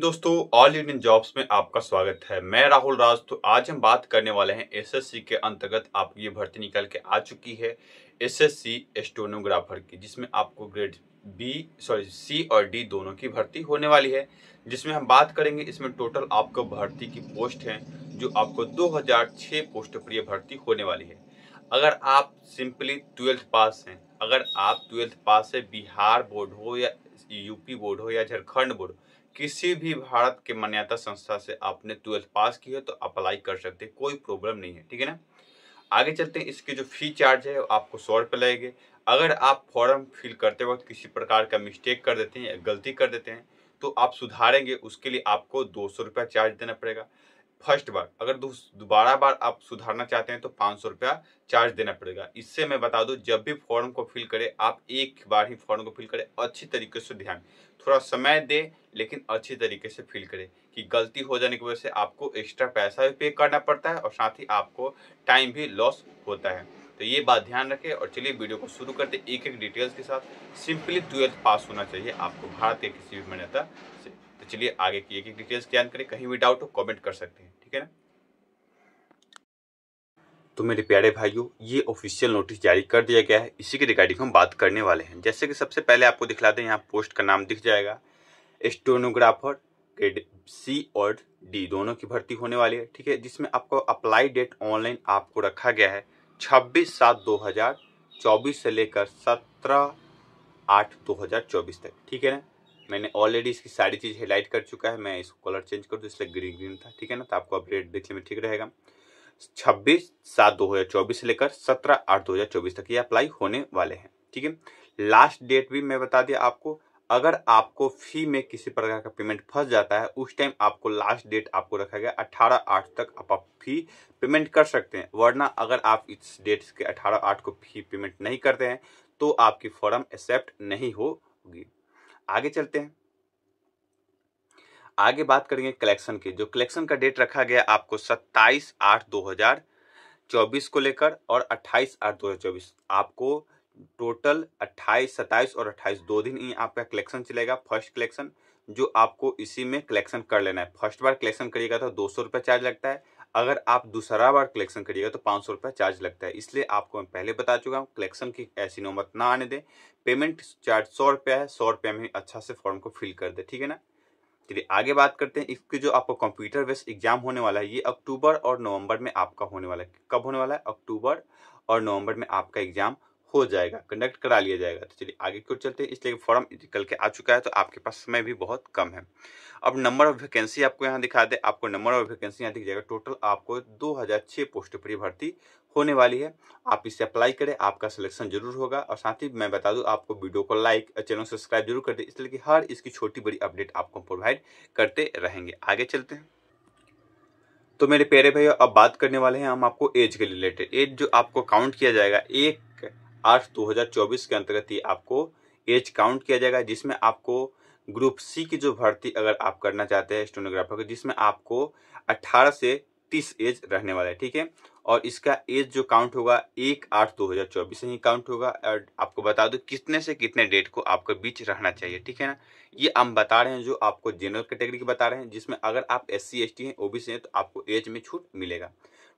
दोस्तों all Indian jobs में आपका स्वागत है मैं राहुल राज तो आज हम बात करने वाले हैं एसएससी के अंतर्गत आपकी ये भर्ती निकल के आ चुकी है एसएससी स्टोनोग्राफर की जिसमें आपको ग्रेड बी सॉरी सी और डी दोनों की भर्ती होने वाली है जिसमें हम बात करेंगे इसमें टोटल आपको भर्ती की पोस्ट हैं जो आपको दो पोस्ट पर यह भर्ती होने वाली है अगर आप सिंपली ट्वेल्थ पास हैं अगर आप ट्वेल्थ पास से बिहार बोर्ड हो या यूपी बोर्ड हो या झारखंड बोर्ड हो किसी भी भारत के मान्यता संस्था से आपने ट्वेल्थ पास की है तो अप्लाई कर सकते हैं कोई प्रॉब्लम नहीं है ठीक है ना आगे चलते हैं इसके जो फी चार्ज है आपको सौ रुपये लगेंगे अगर आप फॉर्म फिल करते वक्त किसी प्रकार का मिस्टेक कर देते हैं या गलती कर देते हैं तो आप सुधारेंगे उसके लिए आपको दो सौ रुपया चार्ज देना पड़ेगा फर्स्ट बार अगर दोबारा बार आप सुधारना चाहते हैं तो पाँच सौ रुपया चार्ज देना पड़ेगा इससे मैं बता दूं जब भी फॉर्म को फिल करें आप एक बार ही फॉर्म को फिल करें अच्छी तरीके से ध्यान थोड़ा समय दें लेकिन अच्छी तरीके से फिल करें कि गलती हो जाने की वजह से आपको एक्स्ट्रा पैसा भी पे करना पड़ता है और साथ ही आपको टाइम भी लॉस होता है तो ये बात ध्यान रखें और चलिए वीडियो को शुरू करते एक एक डिटेल्स के साथ सिंपली ट्वेल्थ पास होना चाहिए आपको भारत के किसी भी मान्यता से तो चलिए आगे की एक एक डिटेल्स ज्ञान करें कहीं भी डाउट हो कॉमेंट कर सकते हैं ठीक है ना तो मेरे प्यारे भाइयों ये ऑफिशियल नोटिस जारी कर दिया गया है इसी के रिगार्डिंग हम बात करने वाले हैं जैसे कि सबसे पहले आपको दिखला दें यहाँ पोस्ट का नाम दिख जाएगा स्टोनोग्राफर ग्रेड सी और डी दोनों की भर्ती होने वाली है ठीक है जिसमें आपको अप्लाई डेट ऑनलाइन आपको रखा गया है 26 सात 2024 से लेकर 17 आठ 2024 तक ठीक है ना मैंने ऑलरेडी इसकी सारी चीज़ हाईलाइट कर चुका है मैं इसको कलर चेंज कर दूँ इसलिए ग्रीन ग्रीन था ठीक है ना तो आपको अपडेट देखने में ठीक रहेगा 26 सात 2024 से लेकर 17 आठ 2024 तक ये अप्लाई होने वाले हैं ठीक है लास्ट डेट भी मैं बता दिया आपको अगर आपको फी में किसी प्रकार का पेमेंट फंस जाता है उस टाइम आपको लास्ट डेट आपको रखा गया अठारह आठ तक आप फी पेमेंट कर सकते हैं वरना अगर आप इस डेट के अठारह आठ को फी पेमेंट नहीं करते हैं तो आपकी फॉर्म एक्सेप्ट नहीं होगी आगे चलते हैं आगे बात करेंगे कलेक्शन की जो कलेक्शन का डेट रखा गया आपको 27 आठ 2024 को लेकर और 28 आठ 2024 आपको टोटल 28, 27 और 28 दो दिन ही आपका कलेक्शन चलेगा फर्स्ट कलेक्शन जो आपको इसी में कलेक्शन कर लेना है फर्स्ट बार कलेक्शन करिएगा तो दो सौ रुपया चार्ज लगता है अगर आप दूसरा बार कलेक्शन करिएगा तो पाँच सौ रुपया चार्ज लगता है इसलिए आपको मैं पहले बता चुका हूँ कलेक्शन की ऐसी नौबत ना आने दें पेमेंट चार्ज सौ रुपया है सौ रुपया में अच्छा से फॉर्म को फिल कर दे ठीक है ना चलिए आगे बात करते हैं इसके जो आपको कंप्यूटर बेस्ड एग्जाम होने वाला है ये अक्टूबर और नवंबर में आपका होने वाला है कब होने वाला है अक्टूबर और नवंबर में आपका एग्जाम हो जाएगा कंडक्ट करा लिया जाएगा तो चलिए आगे क्यों चलते हैं इसलिए फॉर्म निकल के आ चुका है तो आपके पास समय भी बहुत कम है अब नंबर ऑफ वैकेंसी आपको यहाँ दिखा दे आपको नंबर ऑफ वैकेंसी यहाँ दिख जाएगा टोटल आपको दो हज़ार छः पोस्ट पर भर्ती होने वाली है आप इसे अप्लाई करें आपका सिलेक्शन जरूर होगा और साथ ही मैं बता दूं आपको वीडियो को लाइक और चैनल सब्सक्राइब जरूर कर दें इसलिए कि हर इसकी छोटी बड़ी अपडेट आपको प्रोवाइड करते रहेंगे आगे चलते हैं तो मेरे प्यारे भाई अब बात करने वाले हैं हम आपको एज के रिलेटेड एज जो आपको काउंट किया जाएगा एक हज़ार 2024 के अंतर्गत ही आपको एज काउंट किया जाएगा जिसमें आपको ग्रुप सी की जो भर्ती अगर आप करना चाहते हैं स्टोनोग्राफर की जिसमें आपको 18 से 30 एज रहने वाला है ठीक है और इसका एज जो काउंट होगा एक आठ दो हज़ार चौबीस से ही काउंट होगा और आपको बता दो कितने से कितने डेट को आपके बीच रहना चाहिए ठीक है ना ये हम बता रहे हैं जो आपको जनरल कैटेगरी की बता रहे हैं जिसमें अगर आप एस सी एस टी हैं ओ बी सी हैं तो आपको एज में छूट मिलेगा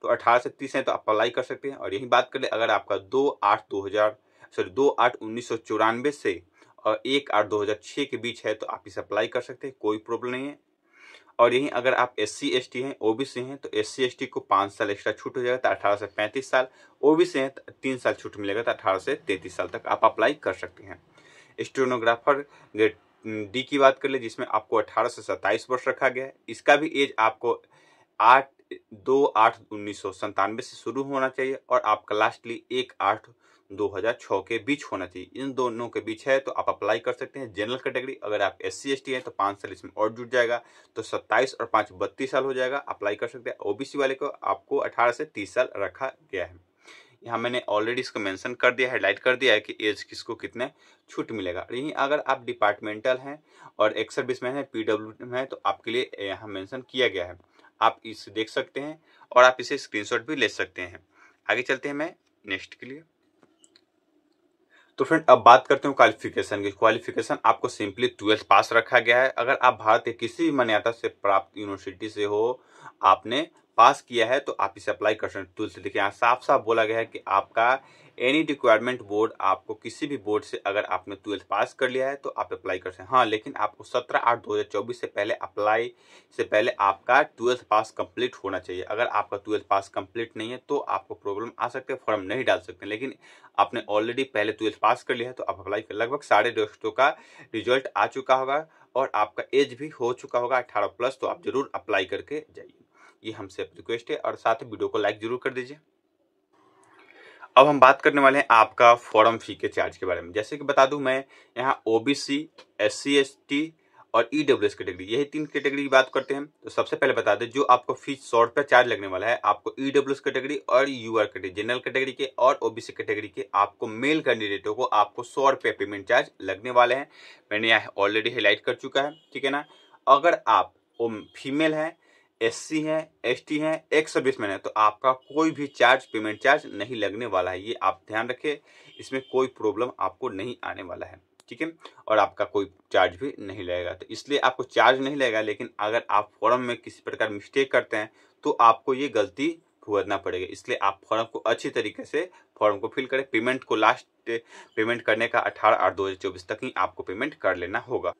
तो अठारह से तीस हैं तो आप अप्लाई कर सकते हैं और यही बात कर ले अगर आपका दो आठ दो हज़ार सॉरी दो आठ उन्नीस सौ चौरानवे से और एक आठ दो हज़ार छः के बीच है तो आप इसे अप्लाई कर सकते हैं कोई प्रॉब्लम नहीं है और यहीं अगर आप एस सी एस टी हैं ओ बी सी हैं तो एस सी एस टी को पाँच साल एक्स्ट्रा छूट हो जाएगा तो अठारह से पैंतीस साल ओ बी सी हैं तो तीन साल छूट मिलेगा तो अठारह से तैंतीस साल तक आप अप्लाई कर सकते हैं स्टेनोग्राफर ग्रेड डी की बात कर ले जिसमें आपको अठारह से सत्ताईस वर्ष रखा गया है इसका भी एज आपको आठ दो आठ उन्नीस सौ संतानवे से शुरू होना चाहिए और आपका लास्टली एक आठ दो हजार छः के बीच होना चाहिए इन दोनों के बीच है तो आप अप्लाई कर सकते हैं जनरल कैटेगरी अगर आप एस सी हैं तो पाँच साल इसमें और जुट जाएगा तो सत्ताईस और पाँच बत्तीस साल हो जाएगा अप्लाई कर सकते हैं ओबीसी वाले को आपको अठारह से तीस साल रखा गया है यहाँ मैंने ऑलरेडी इसको मेंशन कर दिया है हाईलाइट कर दिया है कि एज किसको कितने छूट मिलेगा यहीं अगर आप डिपार्टमेंटल हैं और एक सर्विस में हैं पी में हैं तो आपके लिए यहाँ मेंशन किया गया है आप इसे देख सकते हैं और आप इसे स्क्रीनशॉट भी ले सकते हैं आगे चलते हैं मैं नेक्स्ट के लिए तो फ्रेंड अब बात करते हैं क्वालिफिकेशन की क्वालिफिकेशन आपको सिंपली ट्वेल्थ पास रखा गया है अगर आप भारत के किसी भी मान्यता से प्राप्त यूनिवर्सिटी से हो आपने पास किया है तो आप इसे अप्लाई कर सकते हैं तो देखिए यहाँ साफ साफ बोला गया है कि आपका एनी रिक्वायरमेंट बोर्ड आपको किसी भी बोर्ड से अगर आपने ट्वेल्थ पास कर लिया है तो आप अप्लाई कर सकते हैं हाँ लेकिन आपको सत्रह आठ दो हज़ार चौबीस से पहले अप्लाई से पहले आपका ट्वेल्थ पास कंप्लीट होना चाहिए अगर आपका ट्वेल्थ पास कंप्लीट नहीं है तो आपको प्रॉब्लम आ सकती है फॉर्म नहीं डाल सकते लेकिन आपने ऑलरेडी पहले ट्वेल्थ पास कर लिया है तो आप अप्लाई कर लगभग साढ़े दोस्तों का रिजल्ट आ चुका होगा और आपका एज भी हो चुका होगा अट्ठारह प्लस तो आप जरूर अप्लाई करके जाइए ये हमसे रिक्वेस्ट है और साथ ही वीडियो को लाइक जरूर कर दीजिए अब हम बात करने वाले हैं आपका फॉरम फी के चार्ज के बारे में जैसे कि बता दूं मैं यहाँ O B C S C S T और ई डब्ल्यू एस कैटेगरी यही तीन कैटेगरी की बात करते हैं तो सबसे पहले बता दें जो आपको फीस सौ रुपये चार्ज लगने वाला है आपको ई डब्ल्यू एस कैटेगरी और U R category general category के और ओ बी सी कैटेगरी के आपको मेल कैंडिडेटों को आपको सौ रुपये पेमेंट चार्ज लगने वाले हैं मैंने यहाँ ऑलरेडी हाईलाइट कर चुका है ठीक है ना अगर आप फीमेल हैं एससी हैं एसटी हैं एक सर्विसमैन है तो आपका कोई भी चार्ज पेमेंट चार्ज नहीं लगने वाला है ये आप ध्यान रखें इसमें कोई प्रॉब्लम आपको नहीं आने वाला है ठीक है और आपका कोई चार्ज भी नहीं लगेगा तो इसलिए आपको चार्ज नहीं लगेगा लेकिन अगर आप फॉर्म में किसी प्रकार मिस्टेक करते हैं तो आपको ये गलती भुगतना पड़ेगा इसलिए आप फॉर्म को अच्छी तरीके से फॉर्म को फिल करें पेमेंट को लास्ट पेमेंट करने का अठारह आठ दो तक ही आपको पेमेंट कर लेना होगा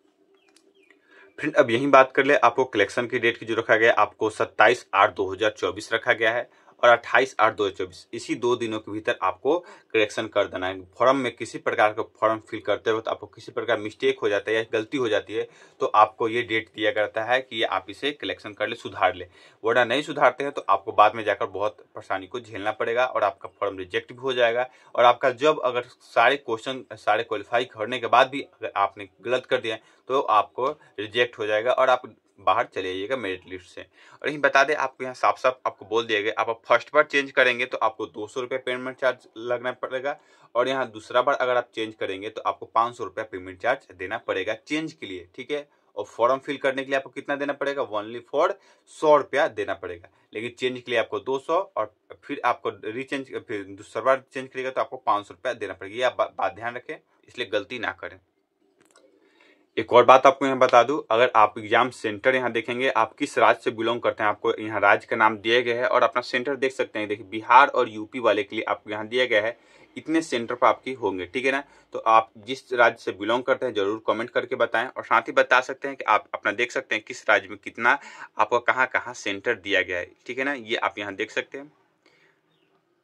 फ्रेंड अब यही बात कर ले आपको कलेक्शन की डेट की जो रखा गया आपको 27 आठ 2024 रखा गया है और अट्ठाईस आठ दो चौबीस इसी दो दिनों के भीतर आपको करेक्शन कर देना है फॉर्म में किसी प्रकार का फॉर्म फिल करते वक्त आपको किसी प्रकार मिस्टेक हो जाता है या गलती हो जाती है तो आपको ये डेट दिया करता है कि आप इसे कलेक्शन कर ले सुधार ले वरना नहीं सुधारते हैं तो आपको बाद में जाकर बहुत परेशानी को झेलना पड़ेगा और आपका फॉर्म रिजेक्ट भी हो जाएगा और आपका जब अगर सारे क्वेश्चन सारे क्वालिफाई करने के बाद भी अगर आपने गलत कर दिया तो आपको रिजेक्ट हो जाएगा और आप बाहर चले जाइएगा मेरिट लिस्ट से और यही बता दें आपको यहाँ साफ साफ आपको बोल दिया गया आप फर्स्ट बार चेंज करेंगे तो आपको दो सौ रुपये पेमेंट चार्ज लगना पड़ेगा और यहाँ दूसरा बार अगर आप चेंज करेंगे तो आपको पाँच सौ रुपया पेमेंट चार्ज देना पड़ेगा चेंज के लिए ठीक है और फॉर्म फिल करने के लिए आपको कितना देना पड़ेगा ओनली फॉर सौ रुपया देना पड़ेगा लेकिन चेंज के लिए आपको दो सौ और फिर आपको रीचेंज फिर दूसरा बार चेंज करेगा तो आपको पाँच सौ रुपया देना पड़ेगा ये आप बात ध्यान रखें इसलिए गलती ना करें एक और बात आपको यहाँ बता दूँ अगर आप एग्जाम सेंटर यहाँ देखेंगे आप किस राज्य से बिलोंग करते हैं आपको यहाँ राज्य का नाम दिया गया है और अपना सेंटर देख सकते हैं देखिए बिहार और यूपी वाले के लिए आपको यहाँ दिया गया है इतने सेंटर पर आपकी होंगे ठीक है ना तो आप जिस राज्य से बिलोंग करते हैं जरूर कमेंट करके बताएं और साथ ही बता सकते हैं कि आप अपना देख सकते हैं किस राज्य में कितना आपको कहाँ कहाँ सेंटर दिया गया है ठीक है ना ये आप यहाँ देख सकते हैं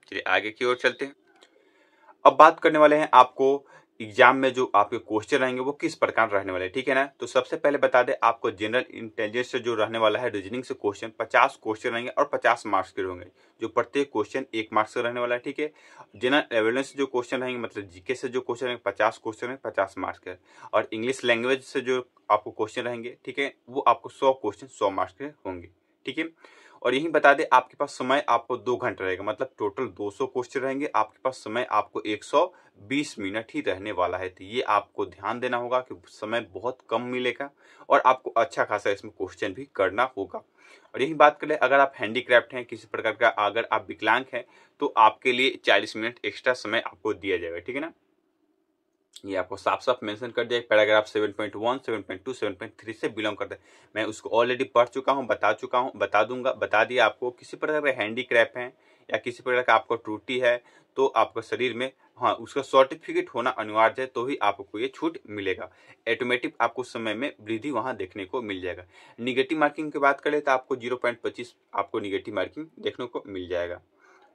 चलिए आगे की ओर चलते हैं अब बात करने वाले हैं आपको एग्जाम में जो आपके क्वेश्चन रहेंगे वो किस प्रकार रहने वाले ठीक है ना तो सबसे पहले बता दें आपको जनरल इंटेलिजेंस से जो रहने वाला है रीजनिंग से क्वेश्चन 50 क्वेश्चन रहेंगे और 50 मार्क्स के होंगे जो प्रत्येक क्वेश्चन एक मार्क्स का रहने वाला है ठीक है जनरल एवेलेंस से जो क्वेश्चन रहेंगे मतलब जीके से जो क्वेश्चन रहेंगे पचास क्वेश्चन है पचास मार्क्स के और इंग्लिश लैंग्वेज से जो आपको क्वेश्चन रहेंगे ठीक है वो आपको सौ क्वेश्चन सौ मार्क्स के होंगे ठीक है और यही बता दें आपके पास समय आपको दो घंटे रहेगा मतलब टोटल 200 क्वेश्चन रहेंगे आपके पास समय आपको 120 मिनट ही रहने वाला है तो ये आपको ध्यान देना होगा कि समय बहुत कम मिलेगा और आपको अच्छा खासा इसमें क्वेश्चन भी करना होगा और यही बात करें अगर आप हैंडीक्राफ्ट हैं किसी प्रकार का अगर आप विकलांग हैं तो आपके लिए चालीस मिनट एक्स्ट्रा समय आपको दिया जाएगा ठीक है ना ये आपको साफ साफ मेंशन कर दिया पैराग्राफ 7.1, 7.2, 7.3 से बिलोंग करता है मैं उसको ऑलरेडी पढ़ चुका हूँ बता चुका हूँ बता दूंगा बता दिया आपको किसी प्रकार का हैंडीक्रैप है या किसी प्रकार का आपको त्रुटि है तो आपका शरीर में हाँ उसका सर्टिफिकेट होना अनिवार्य है तो ही आपको ये छूट मिलेगा ऑटोमेटिक आपको समय में वृद्धि वहाँ देखने को मिल जाएगा निगेटिव मार्किंग की बात करें तो आपको जीरो आपको निगेटिव मार्किंग देखने को मिल जाएगा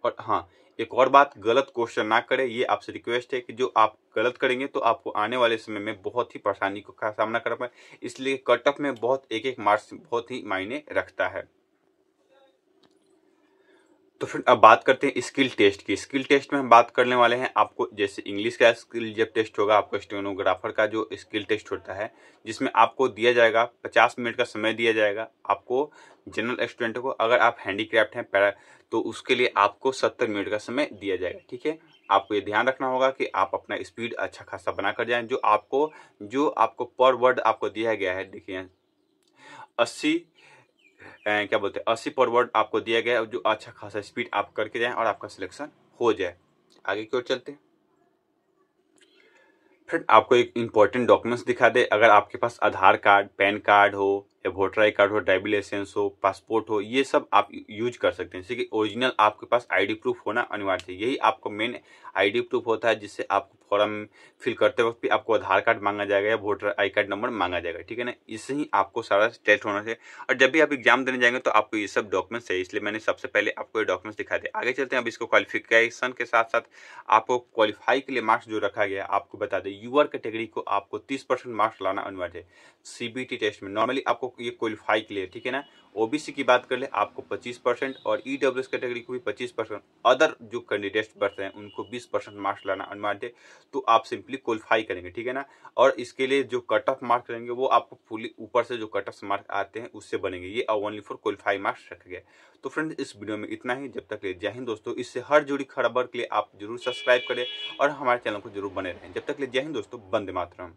और हाँ एक और बात गलत क्वेश्चन ना करें ये आपसे रिक्वेस्ट है कि जो आप गलत करेंगे तो आपको आने वाले समय में बहुत ही परेशानी का सामना करना पड़े इसलिए कटअप में बहुत एक एक मार्क्स बहुत ही मायने रखता है तो फिर अब बात करते हैं स्किल टेस्ट की स्किल टेस्ट में हम बात करने वाले हैं आपको जैसे इंग्लिश का स्किल जब टेस्ट होगा आपको स्टेनोग्राफर का जो स्किल टेस्ट होता है जिसमें आपको दिया जाएगा पचास मिनट का समय दिया जाएगा आपको जनरल स्टूडेंट को अगर आप हैंडीक्राफ्ट हैं पैरा तो उसके लिए आपको सत्तर मिनट का समय दिया जाएगा ठीक है आपको ये ध्यान रखना होगा कि आप अपना स्पीड अच्छा खासा बना कर जाएँ जो आपको जो आपको पर वर्ड आपको दिया गया है देखिए अस्सी क्या बोलते हैं अस्सी फॉरवर्ड आपको दिया गया है जो अच्छा खासा स्पीड आप करके जाए और आपका सिलेक्शन हो जाए आगे की ओर चलते फिर फ्रेंड आपको एक इम्पोर्टेंट डॉक्यूमेंट्स दिखा दे अगर आपके पास आधार कार्ड पैन कार्ड हो या वोटर आई कार्ड हो ड्राइविंग लाइसेंस हो पासपोर्ट हो ये सब आप यूज कर सकते हैं जैसे कि ओरिजिनल आपके पास आईडी प्रूफ होना अनिवार्य है यही आपको मेन आईडी प्रूफ होता है जिससे आपको फॉर्म फिल करते वक्त भी आपको आधार कार्ड मांगा जाएगा या वोटर आई कार्ड नंबर मांगा जाएगा ठीक है ना इससे ही आपको सारा टेस्ट होना चाहिए और जब भी आप एग्जाम देने जाएंगे तो आपको ये सब डॉक्यूमेंट्स चाहिए इसलिए मैंने सबसे पहले आपको ये डॉक्यूमेंट्स दिखा दिया आगे चलते हैं अब इसको क्वालिफिकेशन के साथ साथ आपको क्वालिफाई के लिए मार्क्स जो रखा गया आपको बता दें यूआर कैटेगरी को आपको तीस परसेंट मार्क्स लाना अनिवार्य है सीबीटी टेस्ट में नॉर्मली आपको ये क्वालिफाई के लिए ठीक है ना ओबीसी की बात कर ले आपको 25 परसेंट और ई e कैटेगरी को भी 25 परसेंट अदर जो कैंडिडेट्स पर्सन हैं उनको 20 परसेंट मार्क्स लाना अनिवार्य तो आप सिंपली क्वालिफाई करेंगे ठीक है ना और इसके लिए जो कट ऑफ मार्क्स रहेंगे वो आपको फुली ऊपर से जो कट ऑफ मार्क्स आते हैं उससे बनेंगे ये ओनली फॉर क्वालिफाई मार्क्स रखे गए तो फ्रेंड्स इस वीडियो में इतना ही जब तक ले जय हिंद दोस्तों इससे हर जुड़ी खबर के लिए आप जरूर सब्सक्राइब करें और हमारे चैनल को जरूर बने रहें जब तक ले जय हिंद दोस्तों बंदे मातरम